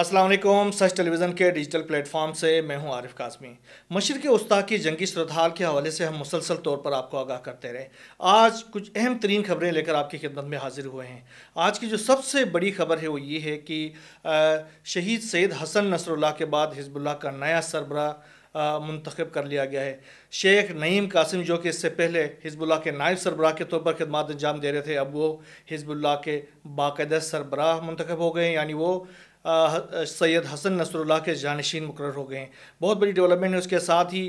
असलम सच टेलीविज़न के digital platform से मैं हूं आरिफ काजमी मशर के उस्ताद की जंगी सूरतहाल के हवाले से हम मुसलसल तौर पर आपको आगाह करते रहे आज कुछ अहम तरीन खबरें लेकर आपकी खिदमत में हाजिर हुए हैं आज की जो सबसे बड़ी खबर है वो ये है कि शहीद सैद हसन नसरुल्ला के बाद हिजबुल्ला का नया सरबरा मुंतखब कर लिया गया है शेख नईम कासिम जो कि इससे पहले हिजबुल्ला के नायब सरबराह के तौर पर खदमात अंजाम दे रहे थे अब वो हिजबुल्ला के बाकायदा सरबराह मंतखब हो गए यानी वो सैयद हसन नसरुल्ला के जानशीन मुकर हो गए हैं बहुत बड़ी डेवलपमेंट है उसके साथ ही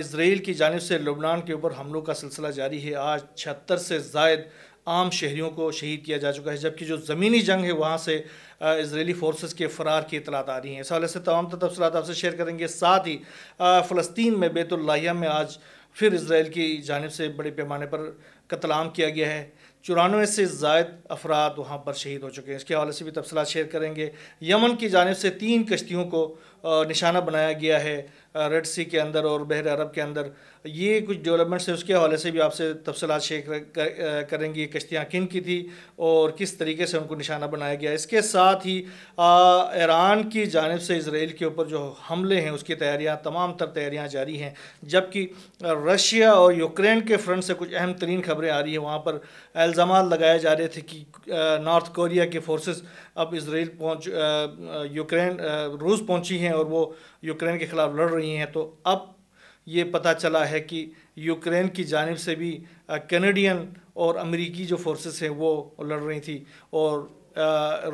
इसराइल की जानब से लबनान के ऊपर हमलों का सिलसिला जारी है आज छहत्तर से जायद आम शहरीों को शहीद किया जा चुका है जबकि जो ज़मीनी जंग है वहाँ से इसराइली फोर्सेस के फ़रार की इतलात आ रही हैं इस हवाले से तमाम तफसलत आपसे शेयर करेंगे साथ ही फ़लस्तीन में बैतुल्लाह में आज फिर इसराइल की जानब से बड़े पैमाने पर कतलाम किया गया है चौरानवे से जायद अफराद वहाँ पर शहीद हो चुके हैं इसके हवाले से भी तफसलत शेयर करेंगे यमन की जानब से तीन कश्तियों को निशाना बनाया गया है रेड सी के अंदर और बहर अरब के अंदर ये कुछ डेवलपमेंट्स हैं उसके हवाले से भी आपसे तफसलत शेयर करेंगी कश्तियाँ किन की थी और किस तरीके से उनको निशाना बनाया गया इसके साथ ही ईरान की जानब से इसराइल के ऊपर जो हमले हैं उसकी तैयारियाँ तमाम तर तैयारियाँ जारी हैं जबकि रशिया और यूक्रेन के फ्रंट से कुछ अहम तरीन खबरें आ रही हैं वहाँ पर इल्ज़ाम लगाए जा रहे थे कि नॉर्थ कोरिया के फोर्सेस अब इसराइल पहुंच यूक्रेन रूस पहुंची हैं और वो यूक्रेन के ख़िलाफ़ लड़ रही हैं तो अब ये पता चला है कि यूक्रेन की जानब से भी कैनेडियन और अमेरिकी जो फोर्सेस हैं वो लड़ रही थी और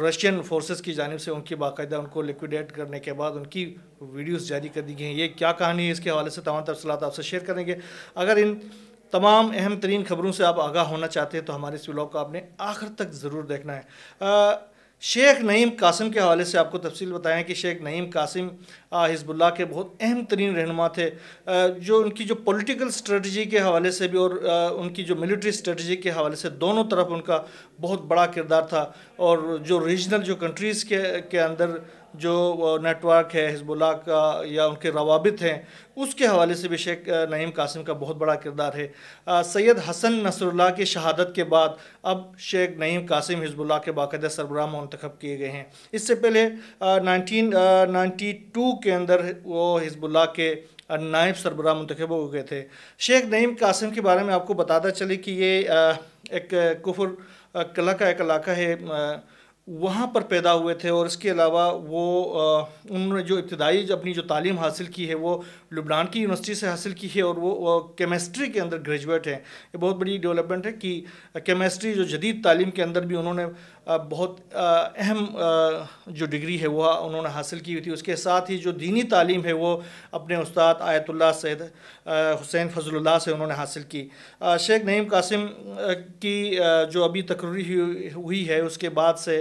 रशियन फोर्सेस की जानब से उनकी बाकायदा उनको लिक्विडेट करने के बाद उनकी वीडियोस जारी कर दी गई हैं ये क्या कहानी है इसके हवाले से तमाम तफसलत आपसे शेयर करेंगे अगर इन तमाम अहम तरीन खबरों से आप आगाह होना चाहते हैं तो हमारे इस ब्लॉग को आपने आखिर तक ज़रूर देखना है आ, शेख नईम कासिम के हवाले से आपको तफसील बताएं कि शेख नईम कासिम हिजबुल्ला के बहुत अहम तरीन रहनुमा थे जो उनकी जो पॉलिटिकल स्ट्रेटजी के हवाले से भी और उनकी जो मिलिट्री स्ट्रेटजी के हवाले से दोनों तरफ उनका बहुत बड़ा किरदार था और जो रीजनल जो कंट्रीज़ के के अंदर जो नेटवर्क है हिजबुल्ला का या उनके रवाबित हैं उसके हवाले से भी शेख नईम कासिम का बहुत बड़ा किरदार है सैयद हसन नसरुल्ला की शहादत के बाद अब शेख नईम कासिम हिजबुल्ला के बाकायदा सरबराह मंतखब किए गए हैं इससे पहले नाइनटीन नाइन्टी टू के अंदर वो हिजबुल्ला के नायब सरबराह मंतखब हो गए थे शेख नईम कासिम के बारे में आपको बताता चले कि ये एक कुफर कला का एक इलाका है वहाँ पर पैदा हुए थे और इसके अलावा वो उन्होंने जो इब्तदाई अपनी जो तालीम हासिल की है वो लुबनान की यूनिवर्सिटी से हासिल की है और वो, वो केमिस्ट्री के अंदर ग्रेजुएट हैं ये बहुत बड़ी डेवलपमेंट है कि केमिस्ट्री जो जदीद तालीम के अंदर भी उन्होंने बहुत अहम जो डिग्री है वह उन्होंने हासिल की हुई थी उसके साथ ही जो दीनी तालीम है वो अपने उस्ताद आयतुल्ला सैद हुसैन फजलुल्लाह से उन्होंने हासिल की शेख नईम कासिम की जो अभी तकरीरी हुई है उसके बाद से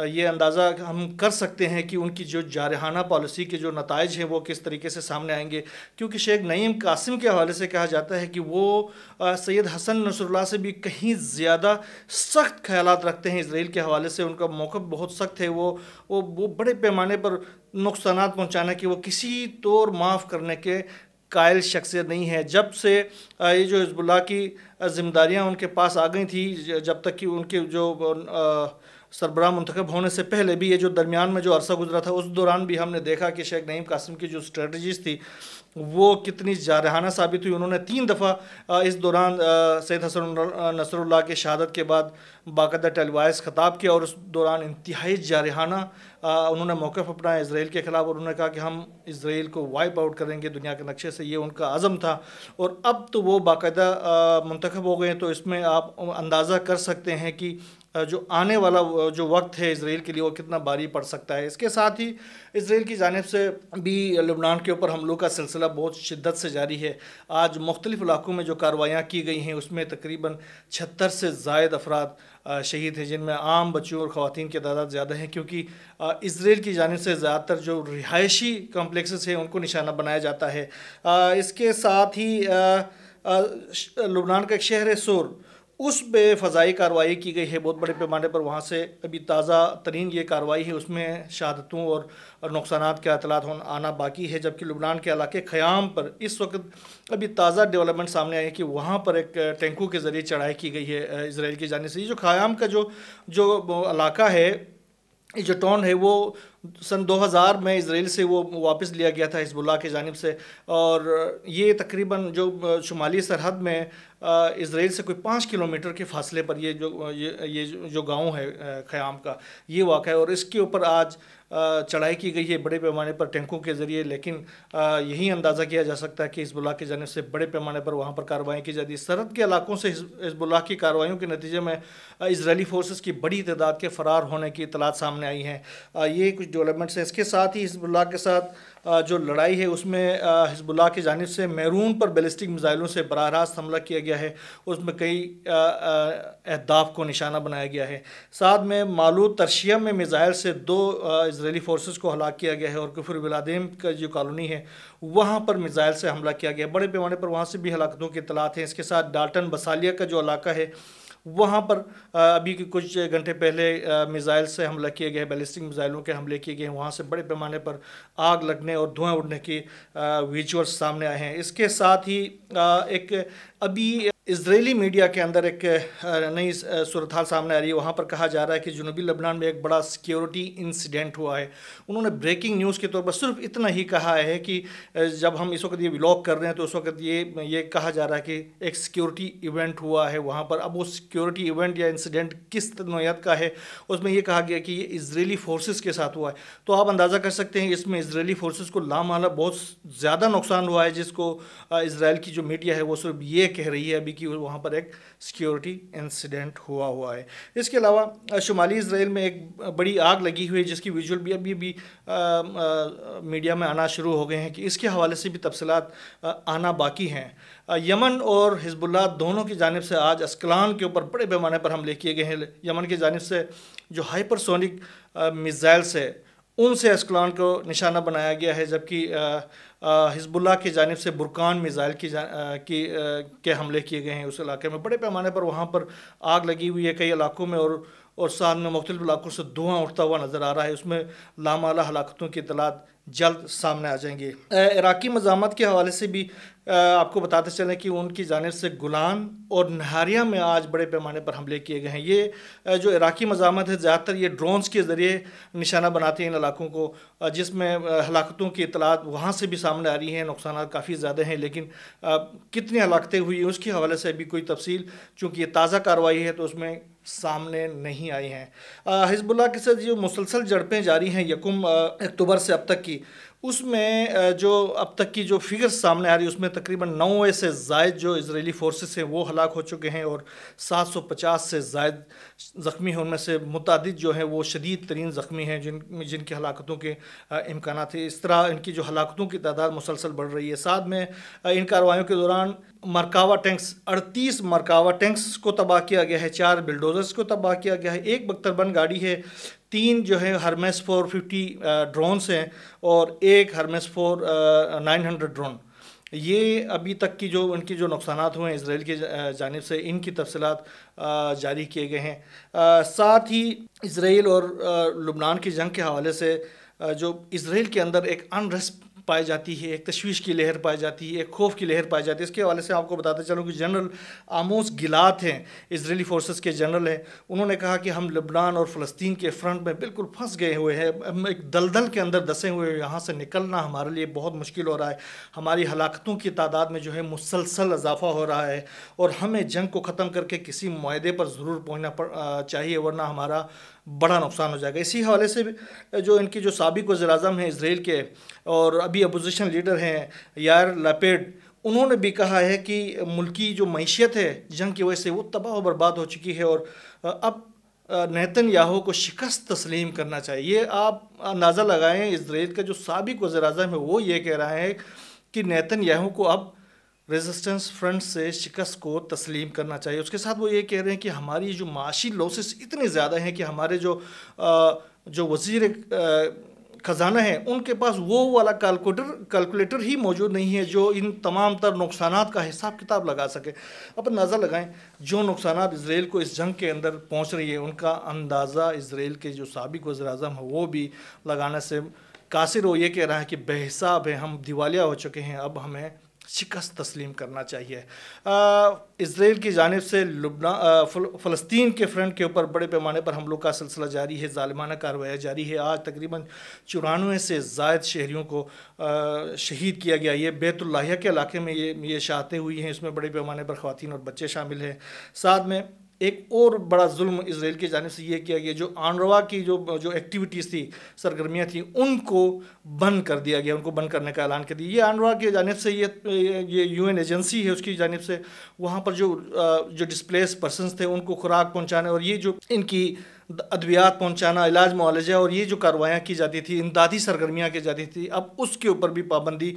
ये अंदाज़ा हम कर सकते हैं कि उनकी जो जारहाना पॉलिसी के जो नतज हैं वो किस तरीके से सामने आएंगे क्योंकि शेख नईम कासिम के हवाले से कहा जाता है कि वो सैयद हसन नसरुल्ला से भी कहीं ज़्यादा सख्त ख्याल रखते हैं इसराइल के हवाले से उनका मौक़ बहुत सख्त है वो वो वो बड़े पैमाने पर नुकसान पहुँचाना कि वो किसी तौर माफ़ करने के कायल शख्सियत नहीं है जब से ये जो हिजबुल्ला की जिम्मेदारियाँ उनके पास आ गई थी जब तक कि उनके जो आ, सरबरा मंतखब होने से पहले भी ये जो दरमियान में जो अरसा गुजरा था उस दौरान भी हमने देखा कि शेख नईम कासिम की जो स्ट्रेटजीज थी वो कितनी जारहाना साबित हुई उन्होंने तीन दफ़ा इस दौरान सैद हसन नसरुल्ला के शहादत के बाद बाकायदा टेलीवाइज खताब किया और उस दौरान इंतहाई जारहाना उन्होंने मौक़ अपनाया इसराइल के ख़िलाफ़ और उन्होंने कहा कि हम इसराइल को वाइप आउट करेंगे दुनिया के नक्शे से ये उनका आज़म था और अब तो वो बाकायदा मंतखब हो गए तो इसमें आप अंदाज़ा कर सकते हैं कि जो आने वाला जो वक्त है इसराइल के लिए वो कितना भारी पड़ सकता है इसके साथ ही इसराइल की जानब से भी लबनान के ऊपर हमलों का सिलसिला बहुत शिद्दत से जारी है आज मुख्तलिफ़ इलाकों में जो कार्रवाइयाँ की गई हैं उसमें तकरीबन छहत्तर से जायद अफराद शहीद हैं जिनमें आम बच्चों और ख़वान की तादाद ज़्यादा हैं क्योंकि इसराइल की जानब से ज़्यादातर जो रिहायशी कम्प्लेक्सेस हैं उनको निशाना बनाया जाता है इसके साथ ही लुबनान का एक शहर है सोर उस पर फ़जाई कार्रवाई की गई है बहुत बड़े पैमाने पर वहाँ से अभी ताज़ा तरीन ये कार्रवाई है उसमें शहादतों और, नुकसान के अतलात आना बाकी है जबकि लुबनान के इलाके ख़याम पर इस वक्त अभी ताज़ा डेवलपमेंट सामने आई है कि वहाँ पर एक टेंकू के ज़रिए चढ़ाई की गई है इसराइल की जाने से ये जो ख़याम का जो जो इलाका है ये जो टाउन है वो सन 2000 में इसराइल से वो वापस लिया गया था हिजबुल्ला की जानब से और ये तकरीबन जो शुमाली सरहद में इसराइल से कोई पाँच किलोमीटर के फासले पर ये जो ये, ये जो गांव है ख़याम का ये वाक़ है और इसके ऊपर आज चढ़ाई की गई है बड़े पैमाने पर टैंकों के ज़रिए लेकिन यही अंदाज़ा किया जा सकता है कि हिजबुल्ला की जानब से बड़े पैमाने पर वहाँ पर कार्रवाई की जाती है सरहद के इलाकों से हिजबुल्ला की कार्रवाइयों के नतीजे में इसराइली फोर्स की बड़ी तादाद के फ़रार होने की इतलात सामने आई हैं ये कुछ डेवलपमेंट्स हैं इसके साथ ही हिजबुल्ला के साथ जो लड़ाई है उसमें हिजबुल्ला की जानब से मैरून पर बेलिस्टिक मिज़ाइलों से बरह रास्त हमला किया गया है उसमें कई अहदाफ को निशाना बनाया गया है साथ में मालू तरशिया में मिज़ाइल से दो इसराइली फोर्सेस को हलाक किया गया है और कफर वलादिम का जो कॉलोनी है वहाँ पर मिज़ाइल से हमला किया गया बड़े पैमाने पर वहाँ से भी हलाकतों की इतलात हैं इसके साथ डाल्टन बसालिया का जो इलाका है वहाँ पर अभी के कुछ घंटे पहले मिज़ाइल से हमला किए गए बैलिस्टिक मिज़ाइलों के हमले किए गए वहाँ से बड़े पैमाने पर आग लगने और धुआं उड़ने की विजुअल्स सामने आए हैं इसके साथ ही एक अभी इसराइली मीडिया के अंदर एक नई सूरत हाल सामने आ रही है वहाँ पर कहा जा रहा है कि जनूबी लबनान में एक बड़ा सिक्योरिटी इंसिडेंट हुआ है उन्होंने ब्रेकिंग न्यूज़ के तौर पर सिर्फ इतना ही कहा है कि जब हम इस वक्त ये व्लॉग कर रहे हैं तो उस वक्त ये ये कहा जा रहा है कि एक सिक्योरिटी इवेंट हुआ है वहाँ पर अब वो सिक्योरिटी इवेंट या इंसीडेंट किस नोयत का है उसमें यह कहा गया कि ये इसराइली फोर्सेज के साथ हुआ है तो आप अंदाज़ा कर सकते हैं इसमें इसराइली फोर्सेज को लामाला बहुत ज़्यादा नुकसान हुआ है जिसको इसराइल की जो मीडिया है वो सिर्फ ये कह रही है अभी यानी कि वहाँ पर एक सिक्योरिटी इंसिडेंट हुआ हुआ है इसके अलावा शुमाली इसराइल में एक बड़ी आग लगी हुई है जिसकी विजुअल भी अभी भी मीडिया में आना शुरू हो गए हैं कि इसके हवाले से भी तफसलत आना बाकी हैं यमन और हिजबुल्ला दोनों की जानब से आज अस्कलान के ऊपर बड़े पैमाने पर हमले किए गए हैं यमन की जानब से जो हाइपरसोनिक मिज़ाइल्स है उनसे असकलान को निशाना बनाया गया है जबकि हिजबुल्ला की जानब से बुरकान मिज़ाइल की जा की के हमले किए गए हैं उस इलाके में बड़े पैमाने पर वहाँ पर आग लगी हुई है कई इलाकों में और और साथ में मुख्तलिफ इलाकों से धुआं उठता हुआ नज़र आ रहा है उसमें लामाला हलाकतों की इतलात जल्द सामने आ जाएंगे इराकी मजामत के हवाले से भी आपको बताते चलें कि उनकी जानब से गुलान और नहारिया में आज बड़े पैमाने पर हमले किए गए हैं ये जो इराकी मजामत है ज़्यादातर ये ड्रोन्स के ज़रिए निशाना बनाते हैं इन इलाकों को जिसमें हलाकतों की इतलात वहाँ से भी सामने आ रही हैं नुकसान काफ़ी ज़्यादा हैं लेकिन कितनी हलाकतें हुई उसके हवाले से अभी कोई तफसील चूँकि ये ताज़ा कार्रवाई है तो उसमें सामने नहीं आई हैं हिजबुल्ला के साथ जो मुसलसल झड़पें जारी हैं यकुम अक्टूबर से अब तक की उसमें जो अब तक की जो फिगर्स सामने आ रही है उसमें तकरीबन नौ से जायद जो इसराइली फोर्सेस हैं वो हलाक हो चुके हैं और 750 से जायद ज़ख्मी हैं उनमें से मुतद जो हैं वो शदीद तरीन ज़ख्मी हैं जिन जिनकी हलाकतों के इम्कान थे इस तरह इनकी जो हलाकतों की तादाद मुसलसल बढ़ रही है साथ में इन कार्रवाई के दौरान मरकावा टैंक्स अड़तीस मरकावा टैंक्स को तबाह किया गया है चार बिल्डोजर्स को तबाह किया गया है एक बख्तरबंद गाड़ी है तीन जो है हरमेस फोर फिफ्टी ड्रोन्स हैं और एक Hermes four nine hundred drone ये अभी तक की जो उनकी जो नुकसान हुए हैं इसराइल की uh, जानब से इनकी तफसलत uh, जारी किए गए हैं uh, साथ ही इसराइल और लुबनान की जंग के हवाले से जो इसराइल के अंदर एक अनरेस्ट पाई जाती है एक तशवीश की लहर पाई जाती है एक खौफ की लहर पाई जाती है इसके हवाले से आपको बताते चलूँ कि जनरल आमोस गिलात हैं इसराइली फोर्सेस के जनरल हैं उन्होंने कहा कि हम लबनान और फ़लस्तीन के फ्रंट में बिल्कुल फंस गए हुए हैं हम एक दलदल के अंदर दसे हुए यहाँ से निकलना हमारे लिए बहुत मुश्किल हो रहा है हमारी हलाकतों की तादाद में जो है मुसलसल इजाफा हो रहा है और हमें जंग को ख़त्म करके किसी माहे पर ज़रूर पहुँचना चाहिए वरना हमारा बड़ा नुकसान हो जाएगा इसी हवाले से जो इनकी जो सबक वजर अजम हैं इसराइल के और अभी अपोजिशन लीडर हैं यार लापेड उन्होंने भी कहा है कि मुल्की जो मीशत है जंग की वजह से वो तबाह बर्बाद हो चुकी है और अब नैतन याहो को शिकस्त तस्लीम करना चाहिए ये आप अंदाज़ा लगाएं इसराइल का जो सबक वजर अजम है वो ये कह रहा है कि नैतन याहू को अब रेजिस्टेंस फ्रंट से शिकस्त को तस्लीम करना चाहिए उसके साथ वो ये कह रहे हैं कि हमारी जो माशी लॉसेस इतने ज़्यादा हैं कि हमारे जो आ, जो वजीर ख़जाना है उनके पास वो वाला कैलकुलेटर कैलकुलेटर ही मौजूद नहीं है जो इन तमाम तर नुकसान का हिसाब किताब लगा सके अब नज़र लगाएं जो नुकसान इसराइल को इस जंग के अंदर पहुंच रही है उनका अंदाज़ा इसराइल के जो सबक वज़र अजम है वो भी लगाने से कासिर वो ये कह रहा है कि बेहसाब है हम दिवालिया हो चुके हैं अब हमें शिकस्त तस्लीम करना चाहिए इसराइल की जानब से लुबना फ़लस्तीन के फ्रंट के ऊपर बड़े पैमाने पर हमलों का सिलसिला जारी है ालिमाना कार्रवाई जारी है आज तकरीबन चौरानवे से जायद शहरीों को आ, शहीद किया गया ये बैतुल्लाहिया के इलाके में ये ये शहातें हुई हैं इसमें बड़े पैमाने पर ख़वान और बच्चे शामिल हैं साथ में एक और बड़ा जुल्म इसराइल की जानब से ये किया गया जो आनरवा की जो जो एक्टिविटीज़ थी सरगर्मियाँ थी उनको बंद कर दिया गया उनको बंद करने का ऐलान कर दिया ये आनरवा की जानब से ये ये एन एजेंसी है उसकी जानब से वहाँ पर जो जो डिस्प्लेस पर्सनस थे उनको खुराक पहुँचाने और ये जो इनकी अद्वियात पहुंचाना इलाज मुआलजा और ये जो कार्रवाइयाँ की जाती थी इमदादी सरगर्मियाँ की जाती थी अब उसके ऊपर भी पाबंदी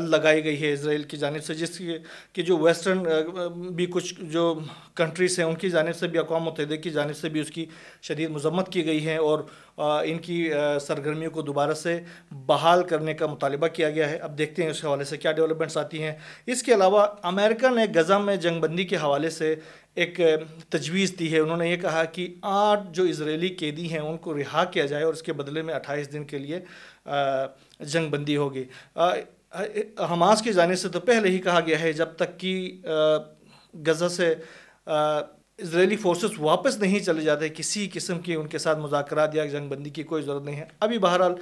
लगाई गई है इसराइल की जानब से जिसके कि जो वेस्टर्न भी कुछ जो कंट्रीज़ हैं उनकी जानब से भी अकवा मुतहद की जानब से भी उसकी शदीद मजम्मत की गई है और इनकी सरगर्मियों को दोबारा से बहाल करने का मुतालबा किया गया है अब देखते हैं उस हवाले से क्या डेवलपमेंट्स आती हैं इसके अलावा अमेरिका ने गज़ा में जंगबंदी के हवाले से एक तजवीज़ दी है उन्होंने ये कहा कि आठ जो इसराइली कैदी हैं उनको रिहा किया जाए और उसके बदले में अट्ठाईस दिन के लिए जंगबंदी होगी हमास की जाने से तो पहले ही कहा गया है जब तक कि गज़ा से इसराइली फोर्सेस वापस नहीं चले जाते किसी किस्म के उनके साथ मुजाकर या जंग बंदी की कोई ज़रूरत नहीं है अभी बहरहाल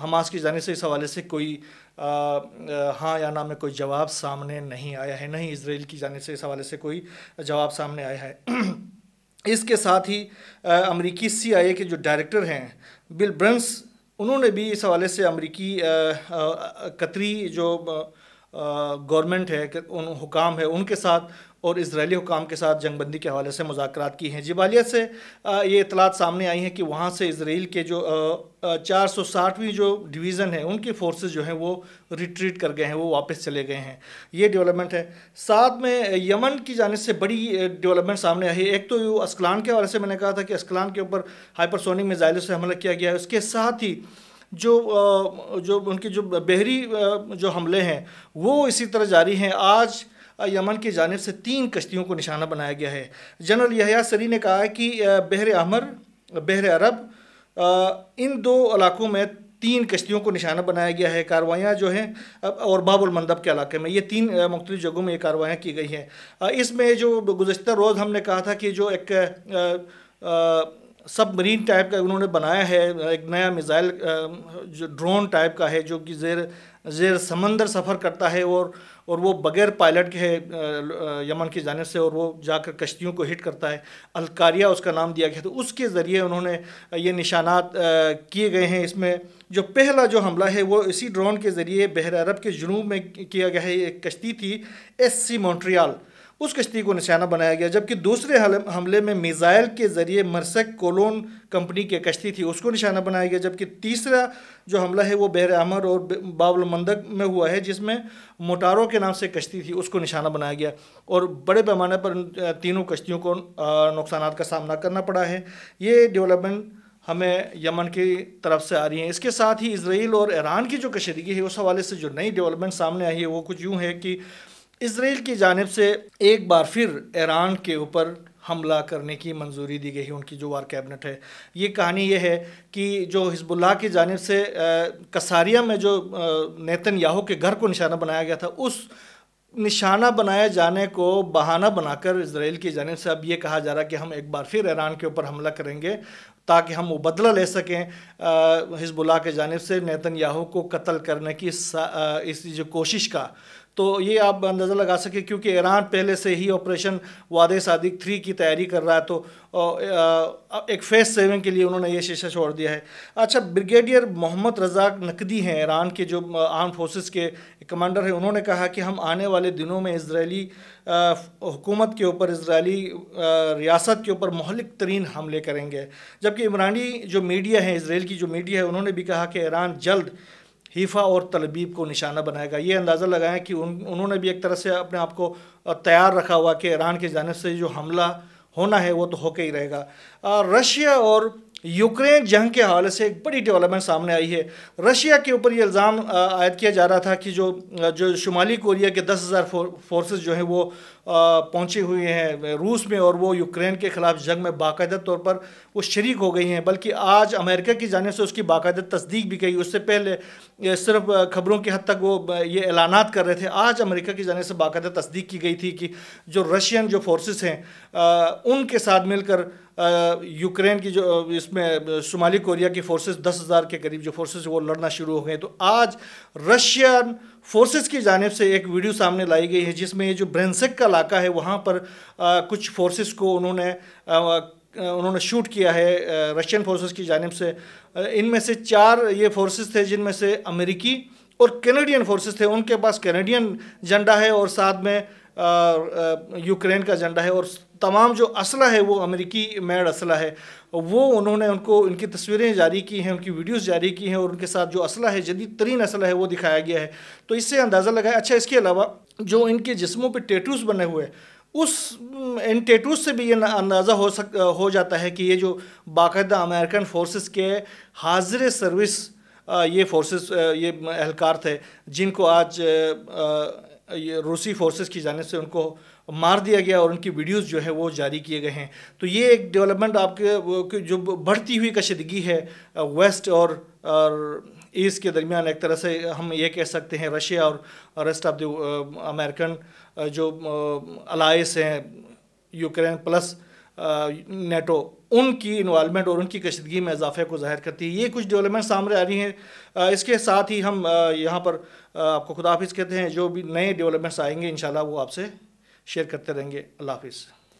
हमास की जाने से इस हवाले से कोई आ, आ, हाँ या ना में कोई जवाब सामने नहीं आया है नहीं इसराइल की जाने से इस हवाले से कोई जवाब सामने आया है इसके साथ ही अमरीकी सी आई ए के जो डायरेक्टर हैं बिल ब्रंस उन्होंने भी इस हवाले से अमरीकी कतरी जो गवर्नमेंट है उन हुकाम है उनके साथ और इसराइली हुकाम के साथ जंगबंदी के हवाले से मुजाकर की हैं जबालियत से ये इतलात सामने आई हैं कि वहाँ से इसराइल के जो चार सौ साठवीं जो डिवीज़न है उनकी फोर्सेज जो हैं वो रिट्रीट कर गए हैं वो वापस चले गए हैं ये डेवलपमेंट है साथ में यमन की जानब से बड़ी डेवलपमेंट सामने आई है एक तो अस्कलान के हवाले से मैंने कहा था कि अस्कलान के ऊपर हाइपरसोनिक मिज़ाइलों से हमला किया गया है उसके साथ ही जो जो उनके जो बहरी जो हमले हैं वो इसी तरह जारी हैं आज यमन की जानब से तीन कश्तियों को निशाना बनाया गया है जनरल यहया सरी ने कहा है कि बहर अहमर बहर अरब इन दो इलाकों में तीन कश्तियों को निशाना बनाया गया है कार्रवाइयाँ जो हैं और बाबुल मंदब के इलाके में ये तीन मुख्त जगहों में ये कार्रवाइयाँ की गई हैं इसमें जो गुज्तर रोज़ हमने कहा था कि जो एक आ, आ, सब मरीन टाइप का उन्होंने बनाया है एक नया मिज़ाइल जो ड्रोन टाइप का है जो कि जेर जेर समंदर सफ़र करता है और और वो बग़ैर पायलट के है यमन की जानेब से और वो जाकर कश्तियों को हिट करता है अलकारिया उसका नाम दिया गया तो उसके ज़रिए उन्होंने ये निशानात किए गए हैं इसमें जो पहला जो हमला है वो इसी ड्रोन के ज़रिए बहर अरब के जुनूब में किया गया है एक कश्ती थी एस सी मॉन्ट्रियाल उस कश्ती को निशाना बनाया गया जबकि दूसरे हमले में मिज़ाइल के ज़रिए मरसक कोलोन कंपनी की कश्ती थी उसको निशाना बनाया गया जबकि तीसरा जो हमला है वो बहर अमर और बाबुल मंदक में हुआ है जिसमें मोटारों के नाम से कश्ती थी उसको निशाना बनाया गया और बड़े पैमाने पर तीनों कश्तियों को नुकसान का सामना करना पड़ा है ये डेवलपमेंट हमें यमन की तरफ से आ रही है इसके साथ ही इसराइल और ईरान की जो कशीदगी है उस हवाले से जो नई डेवलपमेंट सामने आई है वो कुछ यूँ है कि इसराइल की जानब से एक बार फिर ईरान के ऊपर हमला करने की मंजूरी दी गई है उनकी जो वार कैबिनेट है ये कहानी ये है कि जो हिजबुल्लाह की जानब से आ, कसारिया में जो नेतन याहू के घर को निशाना बनाया गया था उस निशाना बनाए जाने को बहाना बनाकर इसराइल की जानब से अब ये कहा जा रहा है कि हम एक बार फिर ईरान के ऊपर हमला करेंगे ताकि हम वो बदला ले सकें हिजबुल्लाह के जानब से नेतन याहू को कत्ल करने की इस जो कोशिश का तो ये आप अंदाज़ा लगा सके क्योंकि ईरान पहले से ही ऑपरेशन वाद सादिक थ्री की तैयारी कर रहा है तो एक फेस सेविंग के लिए उन्होंने ये शीशा छोड़ दिया है अच्छा ब्रिगेडियर मोहम्मद रजाक नकदी हैं ईरान के जो आर्म फोर्सेस के कमांडर हैं उन्होंने कहा कि हम आने वाले दिनों में इसराइली हुकूमत के ऊपर इसराइली रियासत के ऊपर महलिक तरीन हमले करेंगे जबकि इमरानी जो मीडिया है इसराइल की जो मीडिया है उन्होंने भी कहा कि ईरान जल्द हीफ़ा और तलबीब को निशाना बनाएगा ये अंदाज़ा लगाएं कि उन उन्होंने भी एक तरह से अपने आप को तैयार रखा हुआ कि ईरान की जानब से जो हमला होना है वो तो होके ही रहेगा रशिया और यूक्रेन जंग के हवाले से एक बड़ी डेवलपमेंट सामने आई है रशिया के ऊपर ये इल्ज़ाम आयद किया जा रहा था कि जो जो शुमाली कोरिया के दस हज़ार फोर्सेज जो हैं वो पहुंची हुई हैं रूस में और वो यूक्रेन के ख़िलाफ़ जंग में बाकायदा तौर पर वो शरीक हो गई हैं बल्कि आज अमेरिका की जानब से उसकी बाकायदा तस्दीक भी गई उससे पहले सिर्फ खबरों की हद तक वो ये ऐलान कर रहे थे आज अमेरिका की जानब से बाकायदा तस्दीक की गई थी कि जो रशियन जो फोर्सेस हैं उनके साथ मिलकर यूक्रेन की जो इसमें शुमाली कोरिया की फोर्सेस दस हज़ार के करीब जो फोर्सेस वो लड़ना शुरू हो गए तो आज रशियन फोर्सेस की जानब से एक वीडियो सामने लाई गई है जिसमें ये जो ब्रेंसेक का इलाका है वहाँ पर आ, कुछ फोर्सेस को उन्होंने उन्होंने शूट किया है रशियन फोर्सेस की जानब से इनमें से चार ये फोर्सेस थे जिनमें से अमेरिकी और कैनेडियन फोर्सेस थे उनके पास कैनेडियन झंडा है और साथ में यूक्रेन का झंडा है और तमाम जो असला है वो अमेरिकी मेड असला है वो उन्होंने उनको उनकी तस्वीरें जारी की हैं उनकी वीडियोस जारी की हैं और उनके साथ जो असला है जदीद तरीन असला है वो दिखाया गया है तो इससे अंदाज़ा लगाया अच्छा इसके अलावा जो इनके जिसमों पर टेटूस बने हुए उस इन टेटूस से भी ये अंदाज़ा हो सक हो जाता है कि ये जो बाकायदा अमेरिकन फोर्सेस के हाजिर सर्विस ये फोर्सेस ये अहलकार थे जिनको आज ये रूसी फोर्सेस की जानब से उनको मार दिया गया और उनकी वीडियोस जो है वो जारी किए गए हैं तो ये एक डेवलपमेंट आपके जो बढ़ती हुई कशीदगी है वेस्ट और, और ईस्ट के दरमियान एक तरह से हम ये कह सकते हैं रशिया और रेस्ट ऑफ द अमेरिकन जो अलाइस uh, हैं यूक्रेन प्लस नेटो उनकी इन्वालमेंट और उनकी कशदगी में इजाफे को जाहिर करती है ये कुछ डेवलपमेंट सामने आ रही हैं इसके साथ ही हम यहाँ पर आपको खुदाफिज कहते हैं जो भी नए डेवलपमेंट्स आएंगे इन वो आपसे शेयर करते रहेंगे अल्लाह हाफिज़